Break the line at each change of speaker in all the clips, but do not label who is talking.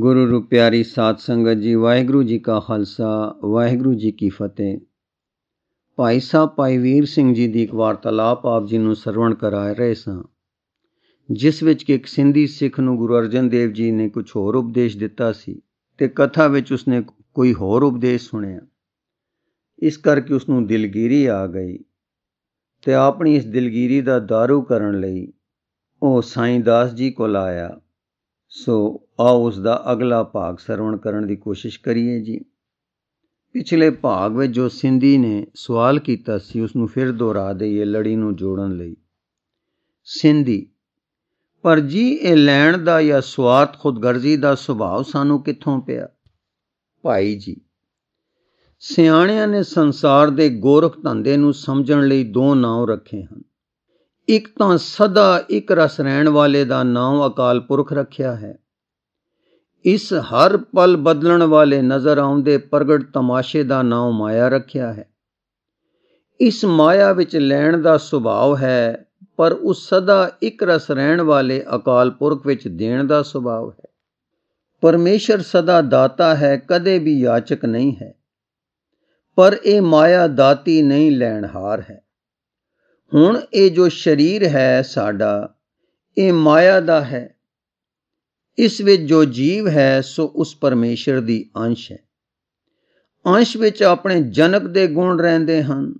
ਗੁਰੂ ਰੂਪ ਪਿਆਰੀ ਸਾਧ ਸੰਗਤ ਜੀ ਵਾਹਿਗੁਰੂ ਜੀ ਕਾ ਖਾਲਸਾ ਵਾਹਿਗੁਰੂ ਜੀ ਕੀ ਫਤਿਹ ਭਾਈ ਸਾਹਿਬ ਭਾਈ ਵੀਰ ਸਿੰਘ ਜੀ ਦੀ ਇੱਕ ਵਾਰਤਾਲਾਪ ਆਪ ਜੀ ਨੂੰ ਸਰਵਣ ਕਰਾ ਰਹੇ ਸਾਂ ਜਿਸ ਵਿੱਚ ਕਿ ਇੱਕ ਸਿੰਧੀ ਸਿੱਖ ਨੂੰ ਗੁਰੂ ਅਰਜਨ ਦੇਵ ਜੀ ਨੇ ਕੁਝ ਹੋਰ ਉਪਦੇਸ਼ ਦਿੱਤਾ ਸੀ ਤੇ ਕਥਾ ਵਿੱਚ ਉਸਨੇ ਕੋਈ ਹੋਰ ਉਪਦੇਸ਼ ਸੁਣਿਆ ਇਸ ਕਰਕੇ ਉਸ ਨੂੰ ਦਿਲਗੀਰੀ ਆ ਗਈ ਤੇ ਆਪਣੀ ਇਸ ਦਿਲਗੀਰੀ ਦਾ ਦਾਰੂ ਕਰਨ ਲਈ ਉਹ ਸਾਈਂ ਦਾਸ ਜੀ ਕੋਲ ਆਇਆ ਸੋ ਆਓ ਉਸ ਦਾ ਅਗਲਾ ਭਾਗ ਸਰਵਣ ਕਰਨ ਦੀ ਕੋਸ਼ਿਸ਼ ਕਰੀਏ ਜੀ ਪਿਛਲੇ ਭਾਗ ਵਿੱਚ ਜੋ ਸਿੰਧੀ ਨੇ ਸਵਾਲ ਕੀਤਾ ਸੀ ਉਸ ਨੂੰ ਫਿਰ ਦੁਹਰਾ ਦਈਏ ਲੜੀ ਨੂੰ ਜੋੜਨ ਲਈ ਸਿੰਧੀ ਪਰ ਜੀ ਇਹ ਲੈਣ ਦਾ ਜਾਂ ਸਵਾਤ ਖੁਦਗਰਜ਼ੀ ਦਾ ਸੁਭਾਅ ਸਾਨੂੰ ਕਿੱਥੋਂ ਪਿਆ ਭਾਈ ਜੀ ਸਿਆਣਿਆਂ ਨੇ ਸੰਸਾਰ ਦੇ ਗੋਰਖ ਧੰਦੇ ਨੂੰ ਸਮਝਣ ਲਈ ਦੋ ਨਾਮ ਰੱਖੇ ਹਨ ਇੱਕ ਤਾਂ ਸਦਾ ਇੱਕ ਰਸ ਰਹਿਣ ਵਾਲੇ ਦਾ ਨਾਮ ਅਕਾਲ ਪੁਰਖ ਰੱਖਿਆ ਹੈ ਇਸ ਹਰ ਪਲ ਬਦਲਣ ਵਾਲੇ ਨਜ਼ਰ ਆਉਂਦੇ ਪ੍ਰਗਟ ਤਮਾਸ਼ੇ ਦਾ ਨਾਮ ਮਾਇਆ ਰੱਖਿਆ ਹੈ ਇਸ ਮਾਇਆ ਵਿੱਚ ਲੈਣ ਦਾ ਸੁਭਾਅ ਹੈ ਪਰ ਉਸ ਸਦਾ ਇੱਕ ਰਸ ਰਹਿਣ ਵਾਲੇ ਅਕਾਲ ਪੁਰਖ ਵਿੱਚ ਦੇਣ ਦਾ ਸੁਭਾਅ ਹੈ ਪਰਮੇਸ਼ਰ ਸਦਾ ਦਾਤਾ ਹੈ ਕਦੇ ਵੀ ਯਾਚਕ ਨਹੀਂ ਹੈ ਪਰ ਇਹ ਮਾਇਆ ਦਾਤੀ ਨਹੀਂ ਲੈਣਹਾਰ ਹੈ ਹੁਣ ਇਹ ਜੋ ਸਰੀਰ ਹੈ ਸਾਡਾ ਇਹ ਮਾਇਆ ਦਾ ਹੈ ਇਸ ਵਿੱਚ ਜੋ ਜੀਵ ਹੈ ਸੋ ਉਸ ਪਰਮੇਸ਼ਰ ਦੀ ਅੰਸ਼ ਹੈ ਅੰਸ਼ ਵਿੱਚ ਆਪਣੇ ਜਨਕ ਦੇ ਗੁਣ ਰਹਿੰਦੇ ਹਨ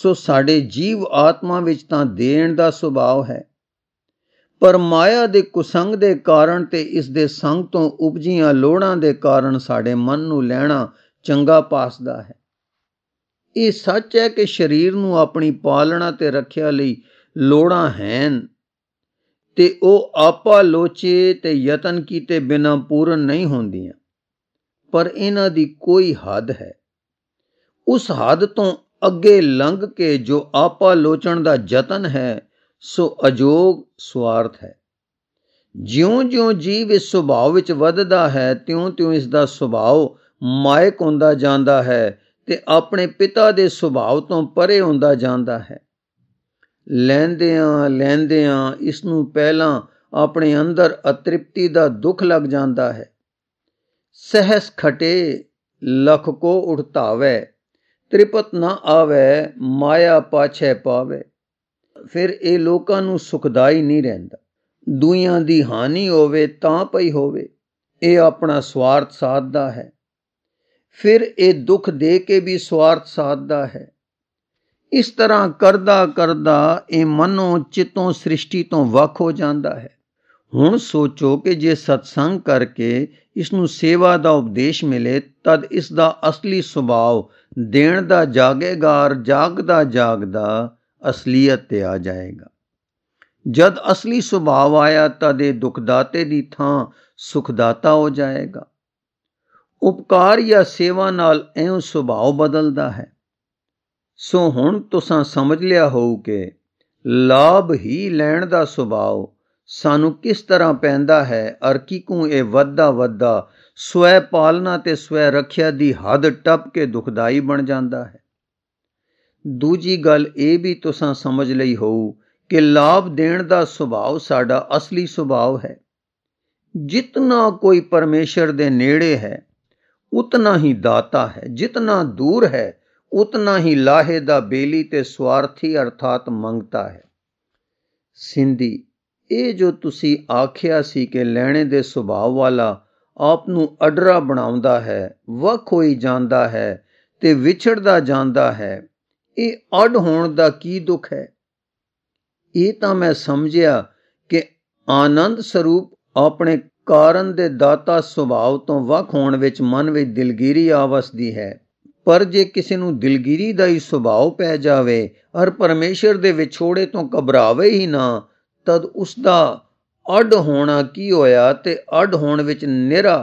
ਸੋ ਸਾਡੇ ਜੀਵ ਆਤਮਾ ਵਿੱਚ ਤਾਂ ਦੇਣ ਦਾ ਸੁਭਾਅ ਹੈ ਪਰ ਮਾਇਆ ਦੇ ਕੁਸੰਗ ਦੇ ਕਾਰਨ ਤੇ ਇਸ ਦੇ ਸੰਗ ਤੋਂ ਉਪਜੀਆਂ ਲੋੜਾਂ ਦੇ ਕਾਰਨ ਸਾਡੇ ਮਨ ਨੂੰ ਲੈਣਾ ਚੰਗਾ ਪਾਸਦਾ ਹੈ ਇਹ ਸੱਚ ਹੈ ਕਿ ਸਰੀਰ ਨੂੰ ਆਪਣੀ ਪਾਲਣਾ ਤੇ ਰੱਖਿਆ ਲਈ ਲੋੜਾਂ ਹਨ ਤੇ ਉਹ ਆਪਾ ਲੋਚੇ ਤੇ ਯਤਨ ਕੀਤੇ ਬਿਨਾਂ ਪੂਰਨ ਨਹੀਂ ਹੁੰਦੀਆਂ ਪਰ ਇਹਨਾਂ ਦੀ ਕੋਈ ਹੱਦ ਹੈ ਉਸ ਹੱਦ ਤੋਂ ਅੱਗੇ ਲੰਘ ਕੇ ਜੋ ਆਪਾ ਲੋਚਣ ਦਾ ਯਤਨ ਹੈ ਸੋ ਅਜੋਗ ਸਵਾਰਥ ਹੈ ਜਿਉਂ-ਜਿਉਂ ਜੀਵ ਇਸ ਸੁਭਾਅ ਵਿੱਚ ਵੱਧਦਾ ਹੈ ਤਿਉਂ-ਤਿਉਂ ਇਸ ਦਾ ਸੁਭਾਅ ਮਾਇਕ ਹੁੰਦਾ ਜਾਂਦਾ ਹੈ ਤੇ ਆਪਣੇ ਪਿਤਾ ਦੇ ਸੁਭਾਅ ਤੋਂ ਪਰੇ ਹੁੰਦਾ ਜਾਂਦਾ ਹੈ ਲੈਂਦੇ ਆ ਲੈਂਦੇ ਆ ਇਸ ਨੂੰ ਪਹਿਲਾਂ ਆਪਣੇ ਅੰਦਰ ਅਤ੍ਰਿਪਤੀ ਦਾ ਦੁੱਖ ਲੱਗ ਜਾਂਦਾ ਹੈ ਸਹਸ ਖਟੇ ਲਖ ਕੋ ਉੜਤਾਵੇ ਤ੍ਰਿਪਤ ਨਾ ਆਵੇ ਮਾਇਆ ਪਾਛੇ ਪਾਵੇ ਫਿਰ ਇਹ ਲੋਕਾਂ ਨੂੰ ਸੁਖਦਾਈ ਨਹੀਂ ਰਹਿੰਦਾ ਦੁਨੀਆਂ ਦੀ ਹਾਨੀ ਹੋਵੇ ਤਾਂ ਪਈ ਹੋਵੇ ਇਹ ਆਪਣਾ ਸਵਾਰਥ ਸਾਧਦਾ ਹੈ ਫਿਰ ਇਹ ਦੁੱਖ ਦੇ ਕੇ ਵੀ ਸਵਾਰਥ ਸਾਧਦਾ ਹੈ ਇਸ ਤਰ੍ਹਾਂ ਕਰਦਾ ਕਰਦਾ ਇਹ ਮਨੋਂ ਚਿਤੋਂ ਸ੍ਰਿਸ਼ਟੀ ਤੋਂ ਵੱਖ ਹੋ ਜਾਂਦਾ ਹੈ ਹੁਣ ਸੋਚੋ ਕਿ ਜੇ ਸਤਸੰਗ ਕਰਕੇ ਇਸ ਨੂੰ ਸੇਵਾ ਦਾ ਉਪਦੇਸ਼ ਮਿਲੇ ਤਦ ਇਸ ਦਾ ਅਸਲੀ ਸੁਭਾਅ ਦੇਣ ਦਾ ਜਾਗੇਗਾਰ ਜਾਗਦਾ ਜਾਗਦਾ ਅਸਲੀਅਤ ਤੇ ਆ ਜਾਏਗਾ ਜਦ ਅਸਲੀ ਸੁਭਾਅ ਆਇਆ ਤਦ ਇਹ ਦੁਖਦਾਤੇ ਦੀ ਥਾਂ ਸੁਖਦਾਤਾ ਹੋ ਜਾਏਗਾ ਉਪਕਾਰ ਜਾਂ ਸੇਵਾ ਨਾਲ ਐਉਂ ਸੁਭਾਅ ਬਦਲਦਾ ਹੈ ਸੋ ਹੁਣ ਤੁਸੀਂ ਸਮਝ ਲਿਆ ਹੋਊ ਕਿ ਲਾਭ ਹੀ ਲੈਣ ਦਾ ਸੁਭਾਅ ਸਾਨੂੰ ਕਿਸ ਤਰ੍ਹਾਂ ਪੈਂਦਾ ਹੈ ਅਰ ਕਿਕੂ ਇਹ ਵੱਧਾ ਵੱਧਾ ਸਵੈ ਪਾਲਣਾ ਤੇ ਸਵੈ ਰੱਖਿਆ ਦੀ ਹੱਦ ਟੱਪ ਕੇ ਦੁਖਦਾਈ ਬਣ ਜਾਂਦਾ ਹੈ ਦੂਜੀ ਗੱਲ ਇਹ ਵੀ ਤੁਸੀਂ ਸਮਝ ਲਈ ਹੋਊ ਕਿ ਲਾਭ ਦੇਣ ਦਾ ਸੁਭਾਅ ਸਾਡਾ ਅਸਲੀ ਸੁਭਾਅ ਹੈ ਜਿਤਨਾ ਕੋਈ ਪਰਮੇਸ਼ਰ ਦੇ ਨੇੜੇ ਹੈ ਉਤਨਾ ਹੀ ਦਾਤਾ ਹੈ ਜਿਤਨਾ ਦੂਰ ਹੈ ਹੀ ਲਾਹੇ ਦਾ ਬੇਲੀ ਤੇ ਸਵਾਰਥੀ ਅਰਥਾਤ ਮੰਗਤਾ ਹੈ ਸਿੰਧੀ ਇਹ ਜੋ ਤੁਸੀਂ ਆਖਿਆ ਸੀ ਕਿ ਲੈਣੇ ਦੇ ਸੁਭਾਅ ਵਾਲਾ ਆਪ ਨੂੰ ਅਡਰਾ ਬਣਾਉਂਦਾ ਹੈ ਵਕ ਹੋਈ ਜਾਂਦਾ ਹੈ ਤੇ ਵਿਛੜਦਾ ਜਾਂਦਾ ਹੈ ਇਹ ਅਡ ਹੋਣ ਦਾ ਕੀ ਦੁੱਖ ਹੈ ਇਹ ਤਾਂ ਮੈਂ ਸਮਝਿਆ ਕਿ ਆਨੰਦ ਸਰੂਪ ਆਪਣੇ ਕਾਰਨ ਦੇ ਦਾਤਾ ਸੁਭਾਅ ਤੋਂ ਵਖ ਹੋਣ ਵਿੱਚ ਮਨ ਵਿੱਚ ਦਿਲਗੀਰੀ ਆਵਸਦੀ ਹੈ ਪਰ ਜੇ ਕਿਸੇ ਨੂੰ ਦਿਲਗਿਰੀ ਦਾ ਹੀ ਸੁਭਾਅ ਪੈ ਜਾਵੇ ਔਰ ਪਰਮੇਸ਼ਰ ਦੇ ਵਿਛੋੜੇ ਤੋਂ ਘਬਰਾਵੇ ਹੀ ਨਾ ਤਦ ਉਸ ਦਾ ਅਡ ਹੋਣਾ ਕੀ ਹੋਇਆ ਤੇ ਅਡ ਹੋਣ ਵਿੱਚ ਨਿਹਰਾ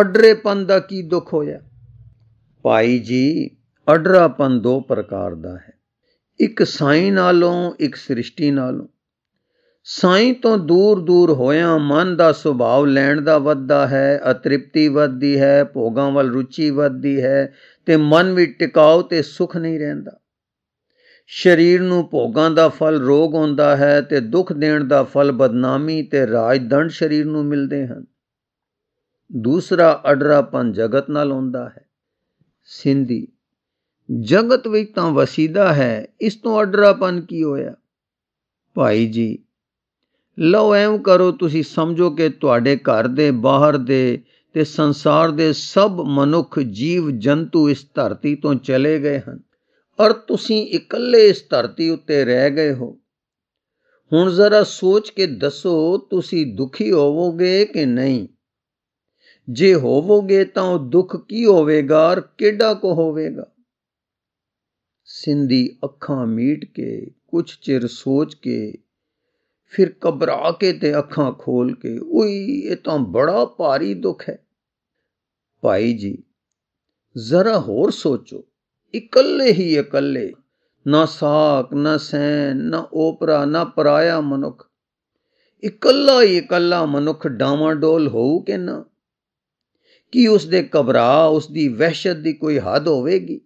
ਅਡਰੇਪਨ ਦਾ ਕੀ ਦੁੱਖ ਹੋਇਆ ਭਾਈ ਜੀ ਅਡਰਾਪਨ ਦੋ ਪ੍ਰਕਾਰ ਦਾ ਹੈ ਇੱਕ ਸਾਈ ਨਾਲੋਂ ਇੱਕ ਸ੍ਰਿਸ਼ਟੀ ਨਾਲੋਂ ਸਾਈਂ ਤੋਂ ਦੂਰ ਦੂਰ ਹੋਇਆ ਮਨ ਦਾ ਸੁਭਾਵ ਲੈਣ ਦਾ ਵੱਧਦਾ ਹੈ ਅਤ੍ਰਿਪਤੀ ਵੱਧਦੀ ਹੈ ਭੋਗਾਂ ਵੱਲ ਰੁਚੀ ਵੱਧਦੀ ਹੈ ਤੇ ਮਨ ਵੀ ਟਿਕਾਉ ਤੇ ਸੁਖ ਨਹੀਂ ਰਹਿੰਦਾ ਸਰੀਰ ਨੂੰ ਭੋਗਾਂ ਦਾ ਫਲ ਰੋਗ ਹੁੰਦਾ ਹੈ ਤੇ ਦੁੱਖ ਦੇਣ ਦਾ ਫਲ ਬਦਨਾਮੀ ਤੇ ਰਾਜਦੰਡ ਸਰੀਰ ਨੂੰ ਮਿਲਦੇ ਹਨ ਦੂਸਰਾ ਅਡਰਾਪਨ ਜਗਤ ਨਾਲ ਹੁੰਦਾ ਹੈ ਸਿੰਧੀ ਜਗਤ ਵਿੱਚ ਤਾਂ ਵਸੀਦਾ ਹੈ ਇਸ ਤੋਂ ਅਡਰਾਪਨ ਕੀ ਹੋਇਆ ਭਾਈ ਜੀ ਲਓ ਐਵੇਂ ਕਰੋ ਤੁਸੀਂ ਸਮਝੋ ਕਿ ਤੁਹਾਡੇ ਘਰ ਦੇ ਬਾਹਰ ਦੇ ਤੇ ਸੰਸਾਰ ਦੇ ਸਭ ਮਨੁੱਖ ਜੀਵ ਜੰਤੂ ਇਸ ਧਰਤੀ ਤੋਂ ਚਲੇ ਗਏ ਹਨ ਔਰ ਤੁਸੀਂ ਇਕੱਲੇ ਇਸ ਧਰਤੀ ਉੱਤੇ ਰਹਿ ਗਏ ਹੋ ਹੁਣ ਜ਼ਰਾ ਸੋਚ ਕੇ ਦੱਸੋ ਤੁਸੀਂ ਦੁਖੀ ਹੋਵੋਗੇ ਕਿ ਨਹੀਂ ਜੇ ਹੋਵੋਗੇ ਤਾਂ ਉਹ ਦੁੱਖ ਕੀ ਹੋਵੇਗਾ ਔਰ ਕਿਹੜਾ ਕੋ ਹੋਵੇਗਾ ਸਿੰਧੀ ਅੱਖਾਂ ਮੀਟ ਕੇ ਕੁਝ ਚਿਰ ਸੋਚ ਕੇ ਫਿਰ ਘਬਰਾ ਕੇ ਤੇ ਅੱਖਾਂ ਖੋਲ ਕੇ ਉਈ ਇਹ ਤਾਂ ਬੜਾ ਭਾਰੀ ਦੁੱਖ ਹੈ ਭਾਈ ਜੀ ਜ਼ਰਾ ਹੋਰ ਸੋਚੋ ਇਕੱਲੇ ਹੀ ਇਕੱਲੇ ਨਾ ਸਾਖ ਨਾ ਸੈਨ ਨਾ ਓਪਰਾ ਨਾ ਪਰਾਇਆ ਮਨੁੱਖ ਇਕੱਲਾ ਹੀ ਇਕੱਲਾ ਮਨੁੱਖ ਡਾਵਾਂਡੋਲ ਹੋਊ ਕਿ ਨਾ ਕੀ ਉਸ ਦੇ ਘਬਰਾ ਉਸ ਦੀ ਵਹਿਸ਼ਤ ਦੀ ਕੋਈ ਹੱਦ ਹੋਵੇਗੀ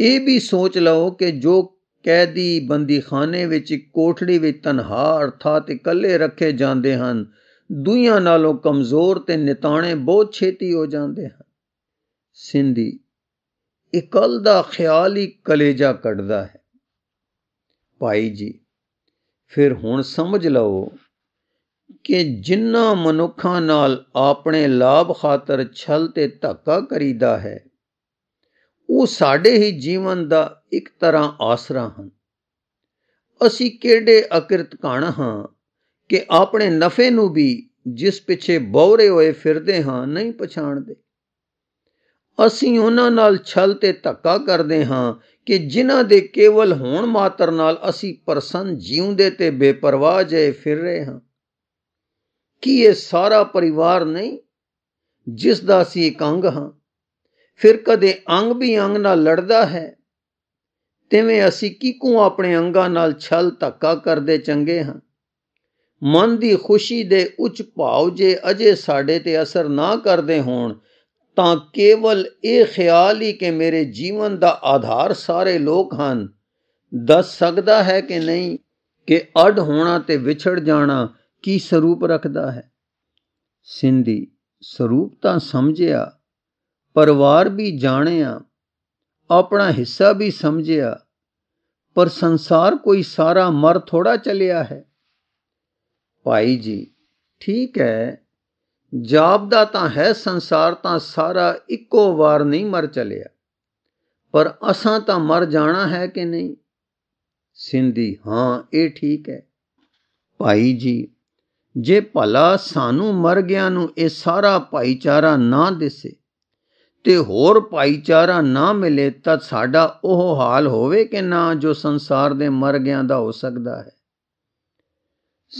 ਇਹ ਵੀ ਸੋਚ ਲਓ ਕਿ ਜੋ ਕੈਦੀ ਬੰਦੀਖਾਨੇ ਵਿੱਚ ਕੋਠੜੀ ਵਿੱਚ ਤਨਹਾ ਅਰਥਾਤ ਇਕੱਲੇ ਰੱਖੇ ਜਾਂਦੇ ਹਨ ਦੁਨੀਆਂ ਨਾਲੋਂ ਕਮਜ਼ੋਰ ਤੇ ਨਿਤਾਣੇ ਬਹੁਤ ਛੇਤੀ ਹੋ ਜਾਂਦੇ ਹਨ ਸਿੰਧੀ ਇਕਲ ਦਾ ਖਿਆਲ ਹੀ ਕਲੇਜਾ ਕੱਢਦਾ ਹੈ ਭਾਈ ਜੀ ਫਿਰ ਹੁਣ ਸਮਝ ਲਓ ਕਿ ਜਿੰਨਾ ਮਨੁੱਖਾਂ ਨਾਲ ਆਪਣੇ ਲਾਭ ਖਾਤਰ ਛਲ ਤੇ ਧੱਕਾ ਕਰੀਦਾ ਹੈ ਉਹ ਸਾਡੇ ਹੀ ਜੀਵਨ ਦਾ ਇੱਕ ਤਰ੍ਹਾਂ ਆਸਰਾ ਹਨ ਅਸੀਂ ਕਿਹੜੇ ਅਕਿਰਤ ਕਣ ਹਾਂ ਕਿ ਆਪਣੇ ਨਫੇ ਨੂੰ ਵੀ ਜਿਸ ਪਿੱਛੇ ਬੌਰੇ ਹੋਏ ਫਿਰਦੇ ਹਾਂ ਨਹੀਂ ਪਛਾਣਦੇ ਅਸੀਂ ਉਹਨਾਂ ਨਾਲ ਛਲ ਤੇ ਧੱਕਾ ਕਰਦੇ ਹਾਂ ਕਿ ਜਿਨ੍ਹਾਂ ਦੇ ਕੇਵਲ ਹੋਣ ਮਾਤਰ ਨਾਲ ਅਸੀਂ ਪਰਸਨ ਜੀਉਂਦੇ ਤੇ ਬੇਪਰਵਾਹ ਜੇ ਫਿਰ ਰਹੇ ਹਾਂ ਕੀ ਇਹ ਸਾਰਾ ਪਰਿਵਾਰ ਨਹੀਂ ਜਿਸ ਦਾ ਅਸੀਂ ਇੱਕ ਅੰਗ ਹਾਂ ਫਿਰ ਕਦੇ ਅੰਗ ਵੀ ਅੰਗ ਨਾਲ ਲੜਦਾ ਹੈ ਤਿਵੇਂ ਅਸੀਂ ਕਿਕੂ ਆਪਣੇ ਅੰਗਾਂ ਨਾਲ ਛਲ ਧੱਕਾ ਕਰਦੇ ਚੰਗੇ ਹਾਂ ਮਨ ਦੀ ਖੁਸ਼ੀ ਦੇ ਉੱਚ ਭਾਵ ਜੇ ਅਜੇ ਸਾਡੇ ਤੇ ਅਸਰ ਨਾ ਕਰਦੇ ਹੋਣ ਤਾਂ ਕੇਵਲ ਇਹ ਖਿਆਲ ਹੀ ਕਿ ਮੇਰੇ ਜੀਵਨ ਦਾ ਆਧਾਰ ਸਾਰੇ ਲੋਕ ਹਨ ਦੱਸ ਸਕਦਾ ਹੈ ਕਿ ਨਹੀਂ ਕਿ ਅੜ ਹੋਣਾ ਤੇ ਵਿਛੜ ਜਾਣਾ ਕੀ ਸਰੂਪ ਰੱਖਦਾ ਹੈ ਸਿੰਧੀ ਸਰੂਪ ਤਾਂ ਸਮਝਿਆ ਪਰਿਵਾਰ ਵੀ ਜਾਣਿਆ ਆਪਣਾ ਹਿੱਸਾ ਵੀ ਸਮਝਿਆ ਪਰ ਸੰਸਾਰ ਕੋਈ ਸਾਰਾ ਮਰ ਥੋੜਾ ਚੱਲਿਆ ਹੈ ਭਾਈ ਜੀ ਠੀਕ ਹੈ ਜਾਬਦਾ ਤਾਂ ਹੈ ਸੰਸਾਰ ਤਾਂ ਸਾਰਾ ਇੱਕੋ ਵਾਰ ਨਹੀਂ ਮਰ ਚੱਲਿਆ ਪਰ ਅਸਾਂ ਤਾਂ ਮਰ ਜਾਣਾ ਹੈ ਕਿ ਨਹੀਂ ਸਿੰਧੀ ਹਾਂ ਇਹ ਠੀਕ ਹੈ ਭਾਈ ਜੀ ਜੇ ਭਲਾ ਸਾਨੂੰ ਮਰ ਗਿਆ ਨੂੰ ਇਹ ਸਾਰਾ ਭਾਈਚਾਰਾ ਨਾ ਦਿਸੇ ਤੇ ਹੋਰ ਭਾਈਚਾਰਾ ਨਾ ਮਿਲੇ ਤਾਂ ਸਾਡਾ ਉਹ ਹਾਲ ਹੋਵੇ ਕਿ ਨਾ ਜੋ ਸੰਸਾਰ ਦੇ ਮਰ ਗਿਆਂ ਦਾ ਹੋ ਸਕਦਾ ਹੈ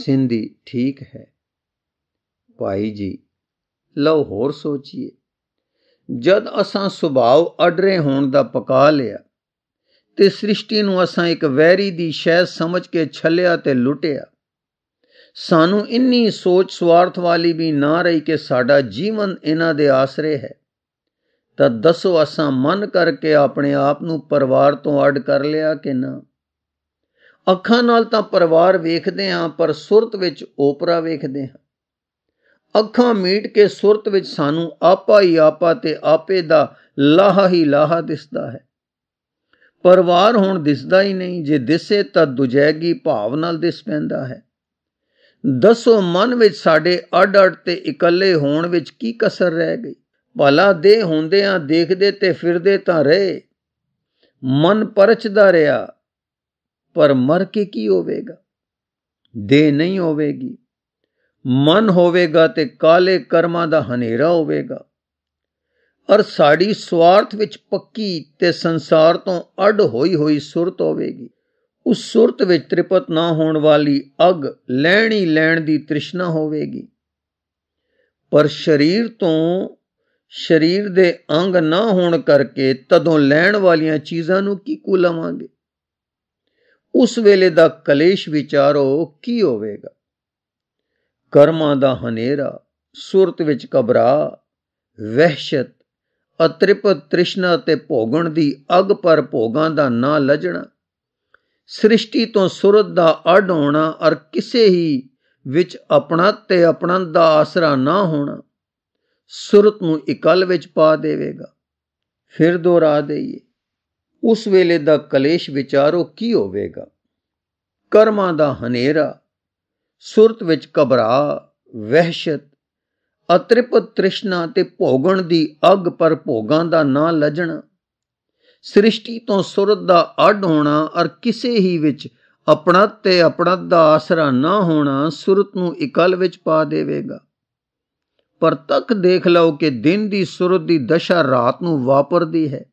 ਸਿੰਧੀ ਠੀਕ ਹੈ ਭਾਈ ਜੀ ਲਓ ਹੋਰ ਸੋਚੀਏ ਜਦ ਅਸਾਂ ਸੁਭਾਅ ਅਡਰੇ ਹੋਣ ਦਾ ਪਕਾ ਲਿਆ ਤੇ ਸ੍ਰਿਸ਼ਟੀ ਨੂੰ ਅਸਾਂ ਇੱਕ ਵੈਰੀ ਦੀ ਸ਼ੈ ਸਮਝ ਕੇ ਛੱਲਿਆ ਤੇ ਲੁੱਟਿਆ ਸਾਨੂੰ ਇੰਨੀ ਸੋਚ ਸਵਾਰਥ ਵਾਲੀ ਵੀ ਨਾ ਰਹੀ ਕਿ ਸਾਡਾ ਜੀਵਨ ਇਹਨਾਂ ਦੇ ਆਸਰੇ ਹੈ ਤਾਂ ਦੱਸੋ ਅਸਾਂ ਮਨ ਕਰਕੇ ਆਪਣੇ ਆਪ ਨੂੰ ਪਰਿਵਾਰ ਤੋਂ ਅੱਡ ਕਰ ਲਿਆ ਕਿ ਨਾ ਅੱਖਾਂ ਨਾਲ ਤਾਂ ਪਰਿਵਾਰ ਵੇਖਦੇ ਆਂ ਪਰ ਸੁਰਤ ਵਿੱਚ ਓਪਰਾ ਵੇਖਦੇ ਆਂ ਅੱਖਾਂ ਮੀਟ ਕੇ ਸੁਰਤ ਵਿੱਚ ਸਾਨੂੰ ਆਪਾ ਹੀ ਆਪਾ ਤੇ ਆਪੇ ਦਾ ਲਾਹਾ ਹੀ ਲਾਹਾ ਦਿਸਦਾ ਹੈ ਪਰਿਵਾਰ ਹੁਣ ਦਿਸਦਾ ਹੀ ਨਹੀਂ ਜੇ ਦਿਸੇ ਤਾਂ ਦੁਜੈਗੀ ਭਾਵ ਨਾਲ ਦਿਸ ਪੈਂਦਾ ਹੈ ਦੱਸੋ ਮਨ ਵਿੱਚ ਸਾਡੇ ਅੜ ਅੜ ਤੇ ਇਕੱਲੇ ਹੋਣ ਵਿੱਚ ਕੀ ਕਸਰ ਰਹਿ ਗਈ ਭਲਾ ਦੇ ਹੁੰਦਿਆਂ ਦੇਖਦੇ ਤੇ ਫਿਰਦੇ ਤਾਂ ਰਹੇ ਮਨ ਪਰਚਦਾ ਰਿਆ ਪਰ ਮਰ ਕੇ ਕੀ ਹੋਵੇਗਾ ਦੇ ਨਹੀਂ ਹੋਵੇਗੀ ਮਨ ਹੋਵੇਗਾ ਤੇ ਕਾਲੇ ਕਰਮਾਂ ਦਾ ਹਨੇਰਾ ਹੋਵੇਗਾ ਔਰ ਸਾਡੀ ਸਵਾਰਥ ਵਿੱਚ ਪੱਕੀ ਤੇ ਸੰਸਾਰ ਤੋਂ ਅੜ ਹੋਈ ਹੋਈ ਸੁਰਤ ਹੋਵੇਗੀ ਉਸ ਸੁਰਤ ਵਿੱਚ ਤ੍ਰਿਪਤ ਨਾ ਹੋਣ ਵਾਲੀ ਅਗ ਲੈਣੀ ਲੈਣ ਦੀ ਤ੍ਰਿਸ਼ਨਾ ਹੋਵੇਗੀ ਪਰ ਸਰੀਰ ਤੋਂ ਸਰੀਰ ਦੇ ਅੰਗ ਨਾ ਹੋਣ ਕਰਕੇ ਤਦੋਂ ਲੈਣ ਵਾਲੀਆਂ ਚੀਜ਼ਾਂ ਨੂੰ ਕੀ ਕੋ ਲਵਾਂਗੇ ਉਸ ਵੇਲੇ ਦਾ ਕਲੇਸ਼ ਵਿਚਾਰੋ ਕੀ ਹੋਵੇਗਾ ਕਰਮਾਂ ਦਾ ਹਨੇਰਾ ਸੁਰਤ ਵਿੱਚ ਕਬਰਾ ਵਹਿਸ਼ਤ ਅਤ੍ਰਿਪ ਤ੍ਰਿਸ਼ਨਾ ਤੇ ਭੋਗਣ ਦੀ ਅਗ ਪਰ ਭੋਗਾਂ ਦਾ ਨਾ ਲਜਣਾ ਸ੍ਰਿਸ਼ਟੀ ਤੋਂ ਸੁਰਤ ਦਾ ਅਡ ਹੋਣਾ ਔਰ ਕਿਸੇ ਹੀ ਵਿੱਚ ਆਪਣਾ ਤੇ ਆਪਣਾ ਦਾ ਆਸਰਾ ਨਾ ਹੋਣਾ ਸੁਰਤ ਨੂੰ ਇਕਲ ਵਿੱਚ ਪਾ ਦੇਵੇਗਾ ਫਿਰ ਦੁਹਰਾ ਦੇਈਏ ਉਸ ਵੇਲੇ ਦਾ ਕਲੇਸ਼ ਵਿਚਾਰੋ ਕੀ ਹੋਵੇਗਾ ਕਰਮਾਂ ਦਾ ਹਨੇਰਾ ਸੁਰਤ ਵਿੱਚ ਕਬਰਾ ਵਹਿਸ਼ਤ ਅਤ੍ਰਿਪਤ ਤ੍ਰਿਸ਼ਨਾ ਤੇ ਭੋਗਣ ਦੀ ਅਗ ਪਰ ਭੋਗਾਂ ਦਾ ਨਾ ਲੱਜਣਾ ਸ੍ਰਿਸ਼ਟੀ ਤੋਂ ਸੁਰਤ ਦਾ ਅਡ ਹੋਣਾ ਔਰ ਕਿਸੇ ਹੀ ਵਿੱਚ ਆਪਣਾ ਤੇ ਆਪਣਾ ਦਾ ਆਸਰਾ ਨਾ ਹੋਣਾ ਸੁਰਤ ਨੂੰ ਇਕਲ ਵਿੱਚ ਪਾ ਦੇਵੇਗਾ ਪਰ ਤੱਕ ਦੇਖ ਲਓ ਕਿ ਦਿਨ ਦੀ ਸੂਰਤ ਦੀ ਦਸ਼ਾ ਰਾਤ ਨੂੰ ਵਾਪਰਦੀ ਹੈ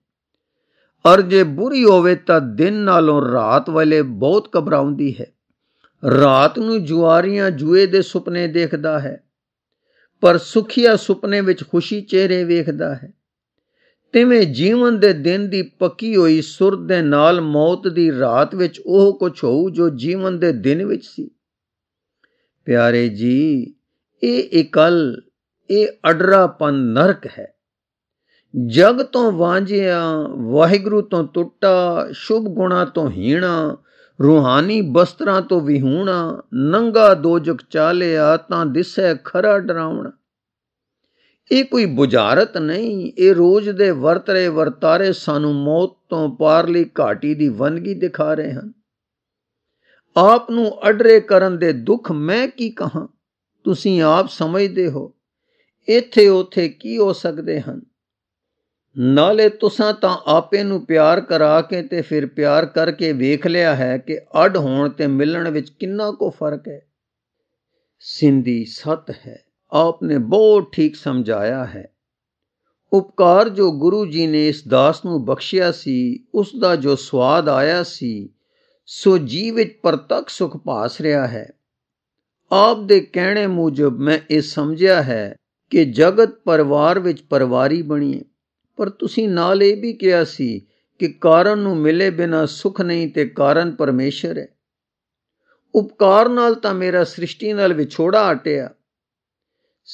ਔਰ ਜੇ ਬੁਰੀ ਹੋਵੇ ਤਾਂ ਦਿਨ ਨਾਲੋਂ ਰਾਤ ਵਾਲੇ ਬਹੁਤ ਘਬਰਾਉਂਦੀ ਹੈ ਰਾਤ ਨੂੰ ਜੁਆਰੀਆਂ ਜੂਏ ਦੇ ਸੁਪਨੇ ਦੇਖਦਾ ਹੈ ਪਰ ਸੁਖੀਆ ਸੁਪਨੇ ਵਿੱਚ ਖੁਸ਼ੀ ਚਿਹਰੇ ਵੇਖਦਾ ਹੈ ਤਿਵੇਂ ਜੀਵਨ ਦੇ ਦਿਨ ਦੀ ਪੱਕੀ ਹੋਈ ਸੁਰਤ ਦੇ ਨਾਲ ਮੌਤ ਦੀ ਰਾਤ ਵਿੱਚ ਉਹ ਕੁਝ ਹੋਊ ਜੋ ਜੀਵਨ ਦੇ ਦਿਨ ਵਿੱਚ ਸੀ ਪਿਆਰੇ ਜੀ ਇਹ ਇਕਲ ਇਹ ਅਡਰਾਪਨ ਨਰਕ ਹੈ ਜਗ ਤੋਂ ਵਾਂਝਿਆ ਵਾਹਿਗੁਰੂ ਤੋਂ ਟੁੱਟਾ ਸ਼ੁਭ ਗੁਣਾ ਤੋਂ ਹੀਣਾ ਰੂਹਾਨੀ ਬਸਤਰਾਂ ਤੋਂ ਵਿਹੂਣਾ ਨੰਗਾ ਦੋਜਕ ਚਾਲਿਆ ਤਾਂ ਦਿਸੈ ਖਰਾ ਡਰਾਉਣਾ ਇਹ ਕੋਈ ਬੁਝਾਰਤ ਨਹੀਂ ਇਹ ਰੋਜ਼ ਦੇ ਵਰਤਰੇ ਵਰਤਾਰੇ ਸਾਨੂੰ ਮੌਤ ਤੋਂ ਪਾਰਲੀ ਘਾਟੀ ਦੀ ਵੰਗੀ ਦਿਖਾ ਰਹੇ ਹਨ ਆਪ ਨੂੰ ਅਡਰੇ ਕਰਨ ਦੇ ਦੁੱਖ ਮੈਂ ਕੀ ਕਹਾ ਤੁਸੀਂ ਆਪ ਸਮਝਦੇ ਹੋ ਇੱਥੇ ਉੱਥੇ ਕੀ ਹੋ ਸਕਦੇ ਹਨ ਨਾਲੇ ਤੁਸੀਂ ਤਾਂ ਆਪੇ ਨੂੰ ਪਿਆਰ ਕਰਾ ਕੇ ਤੇ ਫਿਰ ਪਿਆਰ ਕਰਕੇ ਵੇਖ ਲਿਆ ਹੈ ਕਿ ਅਡ ਹੋਣ ਤੇ ਮਿਲਣ ਵਿੱਚ ਕਿੰਨਾ ਕੋ ਫਰਕ ਹੈ ਸਿੰਧੀ ਸਤ ਹੈ ਆਪਨੇ ਬਹੁਤ ਠੀਕ ਸਮਝਾਇਆ ਹੈ ਉਪਕਾਰ ਜੋ ਗੁਰੂ ਜੀ ਨੇ ਇਸ ਦਾਸ ਨੂੰ ਬਖਸ਼ਿਆ ਸੀ ਉਸ ਦਾ ਜੋ ਸਵਾਦ ਆਇਆ ਸੀ ਸੋ ਜੀਵ ਵਿੱਚ ਪਰਤਕ ਸੁਖ ਭਾਸ ਰਿਹਾ ਹੈ ਆਪ ਦੇ ਕਹਿਣੇ ਮੁਜਬ ਮੈਂ ਇਹ ਸਮਝਿਆ ਹੈ ਕਿ ਜਗਤ ਪਰਿਵਾਰ ਵਿੱਚ ਪਰਿਵਾਰੀ ਬਣੀਏ ਪਰ ਤੁਸੀਂ ਨਾਲ ਇਹ ਵੀ ਕਿਹਾ ਸੀ ਕਿ ਕਾਰਨ ਨੂੰ ਮਿਲੇ ਬਿਨਾ ਸੁਖ ਨਹੀਂ ਤੇ ਕਾਰਨ ਪਰਮੇਸ਼ਰ ਹੈ ਉਪਕਾਰ ਨਾਲ ਤਾਂ ਮੇਰਾ ਸ੍ਰਿਸ਼ਟੀ ਨਾਲ ਵਿਛੋੜਾ ਹਟਿਆ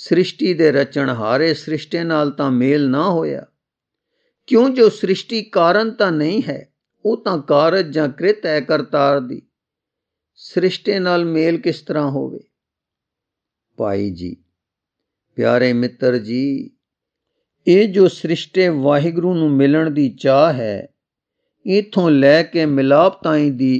ਸ੍ਰਿਸ਼ਟੀ ਦੇ ਹਾਰੇ ਸ੍ਰਿਸ਼ਟੇ ਨਾਲ ਤਾਂ ਮੇਲ ਨਾ ਹੋਇਆ ਕਿਉਂ ਜੋ ਸ੍ਰਿਸ਼ਟੀ ਕਾਰਨ ਤਾਂ ਨਹੀਂ ਹੈ ਉਹ ਤਾਂ ਕਾਰਜ ਜਾਂ ਕ੍ਰਿਤ ਹੈ ਕਰਤਾਰ ਦੀ ਸ੍ਰਿਸ਼ਟੇ ਨਾਲ ਮੇਲ ਕਿਸ ਤਰ੍ਹਾਂ ਹੋਵੇ ਭਾਈ ਜੀ ਪਿਆਰੇ ਮਿੱਤਰ ਜੀ ਇਹ ਜੋ ਸ੍ਰਿਸ਼ਟੇ ਵਾਹਿਗੁਰੂ ਨੂੰ ਮਿਲਣ ਦੀ ਚਾਹ ਹੈ ਇਥੋਂ ਲੈ ਕੇ ਮਿਲਾਪ ਤਾਈਂ ਦੀ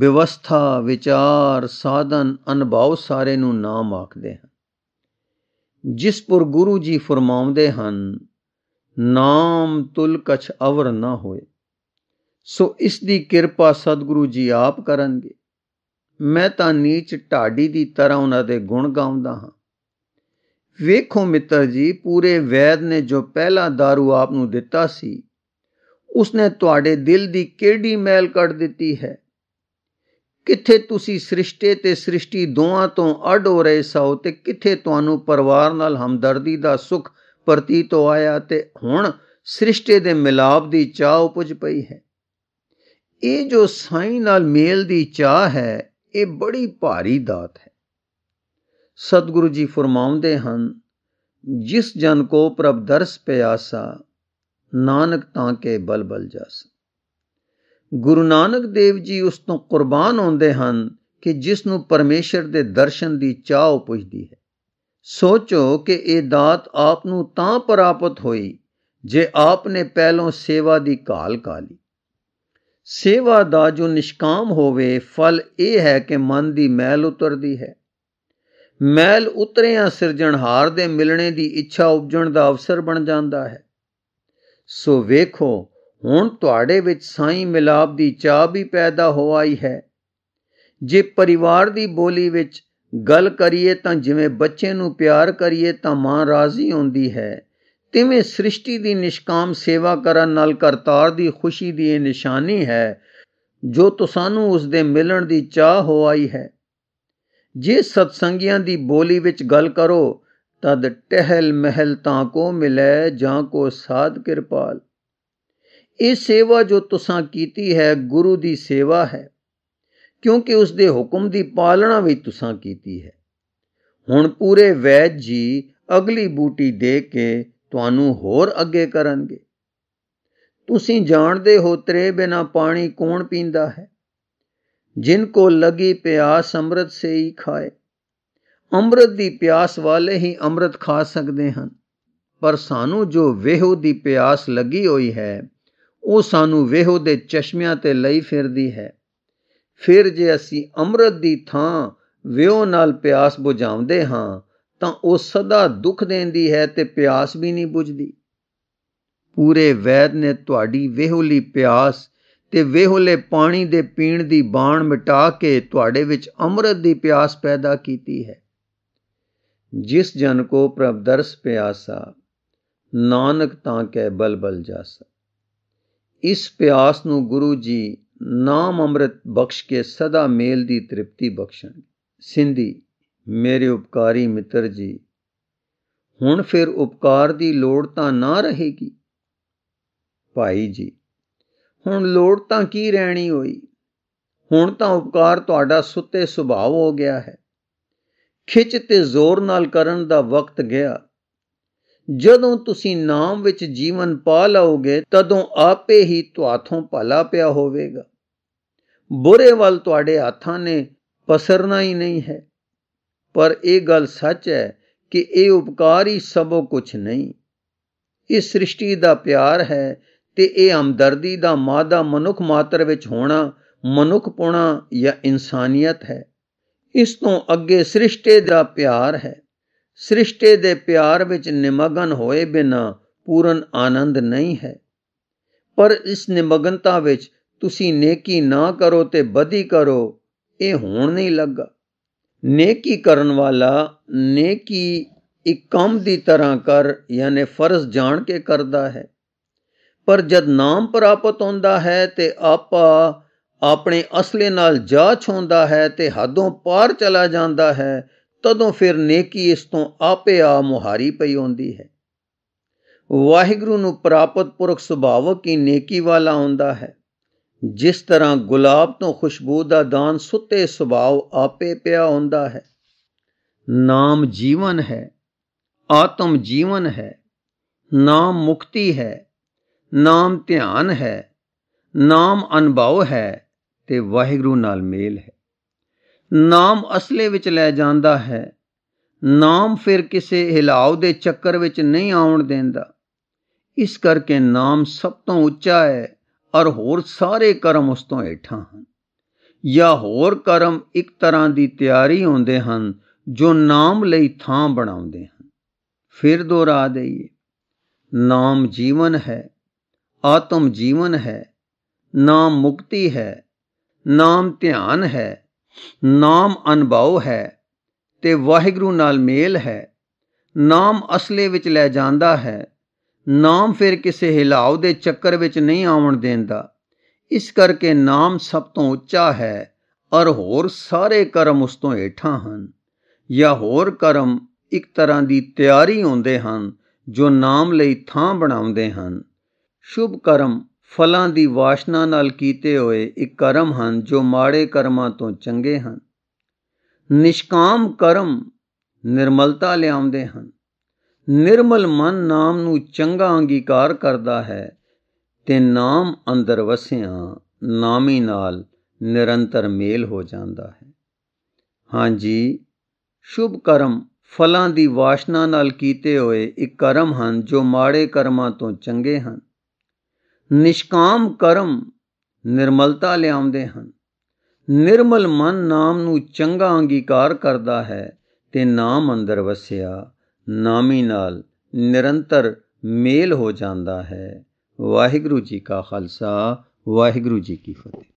ਵਿਵਸਥਾ ਵਿਚਾਰ ਸਾਧਨ ਅਨਭਵ ਸਾਰੇ ਨੂੰ ਨਾਮ ਆਖਦੇ ਹਨ ਜਿਸ ਪੁਰ ਗੁਰੂ ਜੀ ਫਰਮਾਉਂਦੇ ਹਨ ਨਾਮ ਤੁਲ ਕਛ ਅਵਰ ਨਾ ਹੋਏ ਸੋ ਇਸ ਦੀ ਕਿਰਪਾ ਸਤਿਗੁਰੂ ਜੀ ਆਪ ਕਰਨਗੇ ਮੈਂ ਤਾਂ ਨੀਚ ਢਾਡੀ ਦੀ ਤਰ੍ਹਾਂ ਉਹਨਾਂ ਦੇ ਗੁਣ ਗਾਉਂਦਾ ਹਾਂ ਵੇਖੋ ਮਿੱਤਰ ਜੀ ਪੂਰੇ ਵੈਦ ਨੇ ਜੋ ਪਹਿਲਾ दारू ਆਪ ਨੂੰ ਦਿੱਤਾ ਸੀ ਉਸਨੇ ਤੁਹਾਡੇ ਦਿਲ ਦੀ ਕਿਹੜੀ ਮੈਲ ਕੱਢ ਦਿੱਤੀ ਹੈ ਕਿੱਥੇ ਤੁਸੀਂ ਸ੍ਰਿਸ਼ਟੇ ਤੇ ਸ੍ਰਿਸ਼ਟੀ ਦੋਹਾਂ ਤੋਂ ਅਡ ਹੋ ਰਹੇ ਸੋ ਤੇ ਕਿੱਥੇ ਤੁਹਾਨੂੰ ਪਰਿਵਾਰ ਨਾਲ ਹਮਦਰਦੀ ਦਾ ਸੁਖ ਪ੍ਰਤੀਤ ਹੋਇਆ ਤੇ ਹੁਣ ਸ੍ਰਿਸ਼ਟੇ ਦੇ ਮਿਲਾਪ ਦੀ ਚਾਹ ਉਪਜ ਪਈ ਹੈ ਇਹ ਜੋ ਸਾਈਂ ਨਾਲ ਮੇਲ ਦੀ ਚਾਹ ਹੈ ਇਹ ਬੜੀ ਭਾਰੀ ਦਾਤ ਹੈ ਸਤਿਗੁਰੂ ਜੀ ਫਰਮਾਉਂਦੇ ਹਨ ਜਿਸ ਜਨ ਕੋ ਪ੍ਰਭ ਦਰਸ ਪਿਆਸਾ ਨਾਨਕ ਤਾਂ ਕੇ ਬਲ ਬਲ ਜਸ ਗੁਰੂ ਨਾਨਕ ਦੇਵ ਜੀ ਉਸ ਤੋਂ ਕੁਰਬਾਨ ਹੁੰਦੇ ਹਨ ਕਿ ਜਿਸ ਨੂੰ ਪਰਮੇਸ਼ਰ ਦੇ ਦਰਸ਼ਨ ਦੀ ਚਾਹ ਪੁੱਜਦੀ ਹੈ ਸੋਚੋ ਕਿ ਇਹ ਦਾਤ ਆਪ ਨੂੰ ਤਾਂ ਪ੍ਰਾਪਤ ਹੋਈ ਜੇ ਆਪ ਨੇ ਪਹਿਲੋਂ ਸੇਵਾ ਦੀ ਕਾਲ ਕਾਲੀ ਸੇਵਾ ਦਾ ਜੋ ਨਿਸ਼ਕਾਮ ਹੋਵੇ ਫਲ ਇਹ ਹੈ ਕਿ ਮਨ ਦੀ ਮੈਲ ਉਤਰਦੀ ਹੈ ਮੈਲ ਉਤਰਿਆ ਸਿਰਜਣਹਾਰ ਦੇ ਮਿਲਣੇ ਦੀ ਇੱਛਾ ਉਪਜਣ ਦਾ ਅਵਸਰ ਬਣ ਜਾਂਦਾ ਹੈ ਸੋ ਵੇਖੋ ਹੁਣ ਤੁਹਾਡੇ ਵਿੱਚ ਸਾਈ ਮਿਲਾਪ ਦੀ ਚਾਹ ਵੀ ਪੈਦਾ ਹੋ ਆਈ ਹੈ ਜੇ ਪਰਿਵਾਰ ਦੀ ਬੋਲੀ ਵਿੱਚ ਗੱਲ ਕਰੀਏ ਤਾਂ ਜਿਵੇਂ ਬੱਚੇ ਨੂੰ ਪਿਆਰ ਕਰੀਏ ਤਾਂ ਮਾਂ ਰਾਜ਼ੀ ਹੁੰਦੀ ਹੈ ਤਿਵੇਂ ਸ੍ਰਿਸ਼ਟੀ ਦੀ ਨਿਸ਼ਕਾਮ ਸੇਵਾ ਕਰਨ ਨਾਲ ਕਰਤਾਰ ਦੀ ਖੁਸ਼ੀ ਦੀ ਇਹ ਨਿਸ਼ਾਨੀ ਹੈ ਜੋ ਤੁਸਾਨੂੰ ਉਸ ਦੇ ਮਿਲਣ ਦੀ ਚਾਹ ਹੋ ਆਈ ਹੈ ਜੇ ਸਤਸੰਗੀਆਂ ਦੀ ਬੋਲੀ ਵਿੱਚ ਗੱਲ ਕਰੋ ਤਦ ਟਹਿਲ ਮਹਿਲ ਤਾਂ ਕੋ ਮਿਲੇ ਜਾਂ ਕੋ ਸਾਧ ਕਿਰਪਾਲ ਇਹ ਸੇਵਾ ਜੋ ਤੁਸਾਂ ਕੀਤੀ ਹੈ ਗੁਰੂ ਦੀ ਸੇਵਾ ਹੈ ਕਿਉਂਕਿ ਉਸ ਦੇ ਹੁਕਮ ਦੀ ਪਾਲਣਾ ਵੀ ਤੁਸਾਂ ਕੀਤੀ ਹੈ ਹੁਣ ਪੂਰੇ ਵੈਦ ਜੀ ਅਗਲੀ ਬੂਟੀ ਦੇ ਕੇ ਤੁਹਾਨੂੰ ਹੋਰ ਅੱਗੇ ਕਰਨਗੇ ਤੁਸੀਂ ਜਾਣਦੇ ਹੋ ਤਰੇ ਬਿਨਾ ਪਾਣੀ ਕੌਣ ਪੀਂਦਾ ਹੈ ਕੋ ਲਗੀ ਪਿਆਸ ਅੰਮ੍ਰਿਤ ਸੇ ਹੀ ਖਾਏ ਅੰਮ੍ਰਿਤ ਦੀ ਪਿਆਸ ਵਾਲੇ ਹੀ ਅੰਮ੍ਰਿਤ ਖਾ ਸਕਦੇ ਹਨ ਪਰ ਸਾਨੂੰ ਜੋ ਵੇਹੋ ਦੀ ਪਿਆਸ ਲੱਗੀ ਹੋਈ ਹੈ ਉਹ ਸਾਨੂੰ ਵੇਹੋ ਦੇ ਚਸ਼ਮਿਆਂ ਤੇ ਲਈ ਫਿਰਦੀ ਹੈ ਫਿਰ ਜੇ ਅਸੀਂ ਅੰਮ੍ਰਿਤ ਦੀ ਥਾਂ ਵੇਹੋ ਨਾਲ ਪਿਆਸ ਬੁਝਾਉਂਦੇ ਹਾਂ ਤਾਂ ਉਹ ਸਦਾ ਦੁੱਖ ਦੇਂਦੀ ਹੈ ਤੇ ਪਿਆਸ ਵੀ ਨਹੀਂ ਬੁਝਦੀ ਪੂਰੇ ਵੈਦ ਨੇ ਤੁਹਾਡੀ ਵੇਹੋਲੀ ਪਿਆਸ ਤੇ ਵੇਹੋਲੇ ਪਾਣੀ ਦੇ ਪੀਣ ਦੀ ਬਾਣ ਮਿਟਾ ਕੇ ਤੁਹਾਡੇ ਵਿੱਚ ਅੰਮ੍ਰਿਤ ਦੀ ਪਿਆਸ ਪੈਦਾ ਕੀਤੀ ਹੈ ਜਿਸ ਜਨ ਕੋ ਪ੍ਰਭ ਦਰਸ ਪਿਆਸਾ ਨਾਨਕ ਤਾਂ ਕੈ ਬਲਬਲ ਜਾਸਾ ਇਸ ਪਿਆਸ ਨੂੰ ਗੁਰੂ ਜੀ ਨਾਮ ਅੰਮ੍ਰਿਤ ਬਖਸ਼ ਕੇ ਸਦਾ ਮੇਲ ਦੀ ਤ੍ਰਿਪਤੀ ਬਖਸ਼ਣ ਸਿੰਧੀ ਮੇਰੇ ਉਪਕਾਰੀ ਮਿੱਤਰ ਜੀ ਹੁਣ ਫਿਰ ਉਪਕਾਰ ਦੀ ਲੋੜ ਤਾਂ ਨਾ ਰਹੇਗੀ ਭਾਈ ਜੀ ਹੁਣ ਲੋੜ ਤਾਂ ਕੀ ਰਹਿਣੀ ਹੋਈ ਹੁਣ ਤਾਂ ਉਪਕਾਰ ਤੁਹਾਡਾ ਸੁੱਤੇ ਸੁਭਾਅ ਹੋ ਗਿਆ ਹੈ ਖਿੱਚ ਤੇ ਜ਼ੋਰ ਨਾਲ ਕਰਨ ਦਾ ਵਕਤ ਗਿਆ ਜਦੋਂ ਤੁਸੀਂ ਨਾਮ ਵਿੱਚ ਜੀਵਨ ਪਾ ਲਓਗੇ ਤਦੋਂ ਆਪੇ ਹੀ ਤੁਹਾਥੋਂ ਭਲਾ ਪਿਆ ਹੋਵੇਗਾ ਬੁਰੇ ਵੱਲ ਤੁਹਾਡੇ ਹੱਥਾਂ ਨੇ ਪਸਰਨਾ ਹੀ ਨਹੀਂ ਹੈ ਪਰ ਇਹ ਗੱਲ ਸੱਚ ਹੈ ਕਿ ਇਹ ਉਪਕਾਰ ਹੀ ਸਭੋ ਕੁਝ ਨਹੀਂ ਇਸ ਸ੍ਰਿਸ਼ਟੀ ਦਾ ਪਿਆਰ ਹੈ ਤੇ ਇਹ ਹਮਦਰਦੀ ਦਾ ਮਾਦਾ ਮਨੁੱਖ ਮਾਤਰ ਵਿੱਚ ਹੋਣਾ ਮਨੁੱਖ ਪੁਣਾ ਜਾਂ ਇਨਸਾਨੀਅਤ ਹੈ ਇਸ ਤੋਂ ਅੱਗੇ ਸ੍ਰਿਸ਼ਟੇ ਦਾ ਪਿਆਰ ਹੈ ਸ੍ਰਿਸ਼ਟੇ ਦੇ ਪਿਆਰ ਵਿੱਚ ਨਿਮਗਨ ਹੋਏ ਬਿਨਾ ਪੂਰਨ ਆਨੰਦ ਨਹੀਂ ਹੈ ਪਰ ਇਸ ਨਿਮਗਨਤਾ ਵਿੱਚ ਤੁਸੀਂ ਨੇਕੀ ਨਾ ਕਰੋ ਤੇ ਬਦੀ ਕਰੋ ਇਹ ਹੋਣ ਨਹੀਂ ਲੱਗਾ ਨੇਕੀ ਕਰਨ ਵਾਲਾ ਨੇਕੀ ਇੱਕ ਕੰਮ ਦੀ ਤਰ੍ਹਾਂ ਕਰ ਯਾਨੀ ਫਰਜ਼ ਜਾਣ ਕੇ ਕਰਦਾ ਹੈ ਪਰ ਜਦ ਨਾਮ ਪ੍ਰਾਪਤ ਹੁੰਦਾ ਹੈ ਤੇ ਆਪਾ ਆਪਣੇ ਅਸਲੇ ਨਾਲ ਜਾ ਛੋਂਦਾ ਹੈ ਤੇ ਹੱਦੋਂ ਪਾਰ ਚਲਾ ਜਾਂਦਾ ਹੈ ਤਦੋਂ ਫਿਰ ਨੇਕੀ ਇਸ ਤੋਂ ਆਪੇ ਆ ਮੁਹਾਰੀ ਪਈ ਹੁੰਦੀ ਹੈ ਵਾਹਿਗੁਰੂ ਨੂੰ ਪ੍ਰਾਪਤ ਪੁਰਖ ਸੁਭਾਵਕ ਹੀ ਨੇਕੀ ਵਾਲਾ ਹੁੰਦਾ ਹੈ ਜਿਸ ਤਰ੍ਹਾਂ ਗੁਲਾਬ ਤੋਂ ਖੁਸ਼ਬੂ ਦਾ ਦਾਨ ਸੁੱਤੇ ਸੁਭਾਵ ਆਪੇ ਪਿਆ ਹੁੰਦਾ ਹੈ ਨਾਮ ਜੀਵਨ ਹੈ ਆਤਮ ਜੀਵਨ ਹੈ ਨਾਮ ਮੁਕਤੀ ਹੈ ਨਾਮ ਧਿਆਨ ਹੈ ਨਾਮ ਅਨਭਉ ਹੈ ਤੇ ਵਾਹਿਗੁਰੂ ਨਾਲ ਮੇਲ ਹੈ ਨਾਮ ਅਸਲੇ ਵਿੱਚ ਲੈ ਜਾਂਦਾ ਹੈ ਨਾਮ ਫਿਰ ਕਿਸੇ ਹਿਲਾਉ ਦੇ ਚੱਕਰ ਵਿੱਚ ਨਹੀਂ ਆਉਣ ਦਿੰਦਾ ਇਸ ਕਰਕੇ ਨਾਮ ਸਭ ਤੋਂ ਉੱਚਾ ਹੈ ਔਰ ਹੋਰ ਸਾਰੇ ਕਰਮ ਉਸ ਤੋਂ ਹੇਠਾਂ ਹਨ ਜਾਂ ਹੋਰ ਕਰਮ ਇੱਕ ਤਰ੍ਹਾਂ ਦੀ ਤਿਆਰੀ ਹੁੰਦੇ ਹਨ ਜੋ ਨਾਮ ਲਈ ਥਾਂ ਬਣਾਉਂਦੇ ਹਨ ਫਿਰ ਦੁਹਰਾ ਦਈਏ ਨਾਮ ਜੀਵਨ ਹੈ ਆਤਮ ਜੀਵਨ ਹੈ ਨਾਮ ਮੁਕਤੀ ਹੈ ਨਾਮ ਧਿਆਨ ਹੈ ਨਾਮ ਅਨਭਉ ਹੈ ਤੇ ਵਾਹਿਗੁਰੂ ਨਾਲ ਮੇਲ ਹੈ ਨਾਮ ਅਸਲੇ ਵਿੱਚ ਲੈ ਜਾਂਦਾ ਹੈ ਨਾਮ ਫਿਰ ਕਿਸੇ ਹਿਲਾਉ ਦੇ ਚੱਕਰ ਵਿੱਚ ਨਹੀਂ ਆਉਣ ਦਿੰਦਾ ਇਸ ਕਰਕੇ ਨਾਮ ਸਭ ਤੋਂ ਉੱਚਾ ਹੈ ਔਰ ਹੋਰ ਸਾਰੇ ਕਰਮ ਉਸ ਤੋਂ ਏਠਾ ਹਨ ਜਾਂ ਹੋਰ ਕਰਮ ਇੱਕ ਤਰ੍ਹਾਂ ਦੀ ਤਿਆਰੀ ਹੁੰਦੇ ਹਨ ਜੋ ਨਾਮ ਲਈ ਥਾਂ ਬਣਾਉਂਦੇ ਹਨ ਸ਼ੁਭ ਕਰਮ ਫਲਾਂ ਦੀ ਵਾਸ਼ਨਾ ਨਾਲ ਕੀਤੇ ਹੋਏ ਇੱਕ ਕਰਮ ਹਨ ਜੋ ਮਾੜੇ ਕਰਮਾਂ ਤੋਂ ਚੰਗੇ ਹਨ ਨਿਸ਼ਕਾਮ ਕਰਮ ਨਿਰਮਲਤਾ ਲਿਆਉਂਦੇ ਹਨ ਨਿਰਮਲ ਮਨ ਨਾਮ ਨੂੰ ਚੰਗਾ ਅੰਗੀਕਾਰ ਕਰਦਾ ਹੈ ਤੇ ਨਾਮ ਅੰਦਰ ਵਸਿਆ ਨਾਮੀ ਨਾਲ ਨਿਰੰਤਰ ਮੇਲ ਹੋ ਜਾਂਦਾ ਹੈ ਹਾਂਜੀ ਸ਼ੁਭ ਕਰਮ ਫਲਾਂ ਦੀ ਵਾਸ਼ਨਾ ਨਾਲ ਕੀਤੇ ਹੋਏ ਇੱਕ ਕਰਮ ਹਨ ਜੋ ਮਾੜੇ ਕਰਮਾਂ ਤੋਂ ਚੰਗੇ ਹਨ ਨਿਸ਼ਕਾਮ ਕਰਮ ਨਿਰਮਲਤਾ ਲਿਆਉਂਦੇ ਹਨ ਨਿਰਮਲ ਮਨ ਨਾਮ ਨੂੰ ਚੰਗਾ ਅੰਗੀਕਾਰ ਕਰਦਾ ਹੈ ਤੇ ਨਾਮ ਅੰਦਰ ਵਸਿਆ ਨਾਮੀ ਨਾਲ ਨਿਰੰਤਰ ਮੇਲ ਹੋ ਜਾਂਦਾ ਹੈ ਵਾਹਿਗੁਰੂ ਜੀ ਕਾ ਖਾਲਸਾ ਵਾਹਿਗੁਰੂ ਜੀ ਕੀ ਫਤਿਹ